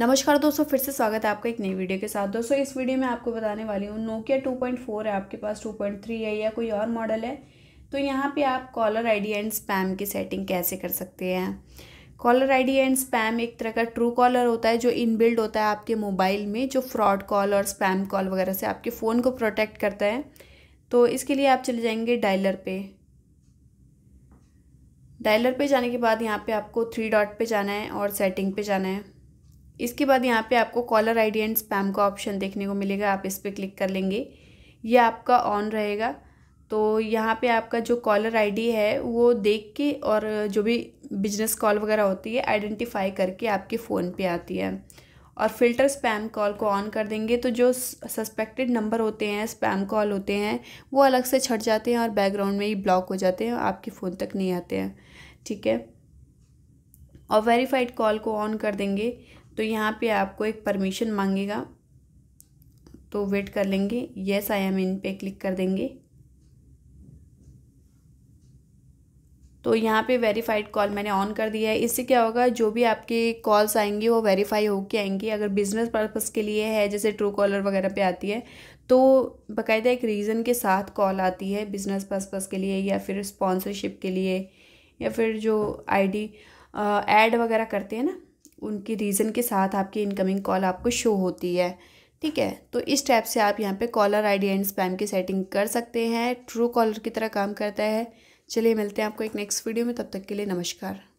नमस्कार दोस्तों फिर से स्वागत है आपका एक नई वीडियो के साथ दोस्तों इस वीडियो में आपको बताने वाली हूँ नोकिया 2.4 है आपके पास 2.3 है या कोई और मॉडल है तो यहाँ पे आप कॉलर आईडी एंड स्पैम की सेटिंग कैसे कर सकते हैं कॉलर आईडी एंड स्पैम एक तरह का ट्रू कॉलर होता है जो इनबिल्ड होता है आपके मोबाइल में जो फ्रॉड कॉल और स्पैम कॉल वगैरह से आपके फ़ोन को प्रोटेक्ट करता है तो इसके लिए आप चले जाएंगे डायलर पे डायलर पे जाने के बाद यहाँ पर आपको थ्री डॉट पर जाना है और सेटिंग पे जाना है इसके बाद यहाँ पे आपको कॉलर आईडी एंड स्पैम का ऑप्शन देखने को मिलेगा आप इस पर क्लिक कर लेंगे ये आपका ऑन रहेगा तो यहाँ पे आपका जो कॉलर आईडी है वो देख के और जो भी बिजनेस कॉल वगैरह होती है आइडेंटिफाई करके आपके फ़ोन पे आती है और फिल्टर स्पैम कॉल को ऑन कर देंगे तो जो सस्पेक्टेड नंबर होते हैं स्पैम कॉल होते हैं वो अलग से छट जाते हैं और बैकग्राउंड में ही ब्लॉक हो जाते हैं आपके फ़ोन तक नहीं आते हैं ठीक है और वेरीफाइड कॉल को ऑन कर देंगे तो यहाँ पे आपको एक परमिशन मांगेगा तो वेट कर लेंगे येस आई एम इन पे क्लिक कर देंगे तो यहाँ पे वेरीफाइड कॉल मैंने ऑन कर दिया है इससे क्या होगा जो भी आपके कॉल्स आएंगे वो वेरीफाई होके आएंगे अगर बिजनेस पर्पस के लिए है जैसे ट्रू कॉलर वगैरह पे आती है तो बकायदा एक रीज़न के साथ कॉल आती है बिजनेस पर्पस के लिए या फिर स्पॉन्सरशिप के लिए या फिर जो आईडी एड वगैरह करते हैं ना उनके रीज़न के साथ आपकी इनकमिंग कॉल आपको शो होती है ठीक है तो इस टाइप से आप यहाँ पे कॉलर आईडी एंड स्पैम की सेटिंग कर सकते हैं ट्रू कॉलर की तरह काम करता है चलिए मिलते हैं आपको एक नेक्स्ट वीडियो में तब तक के लिए नमस्कार